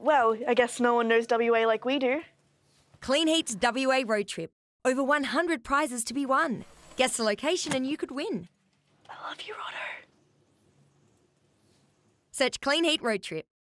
Well, I guess no one knows WA like we do. Clean Heat's WA road trip. Over 100 prizes to be won. Guess the location and you could win. I love you, Otto. Search Clean Heat Road Trip.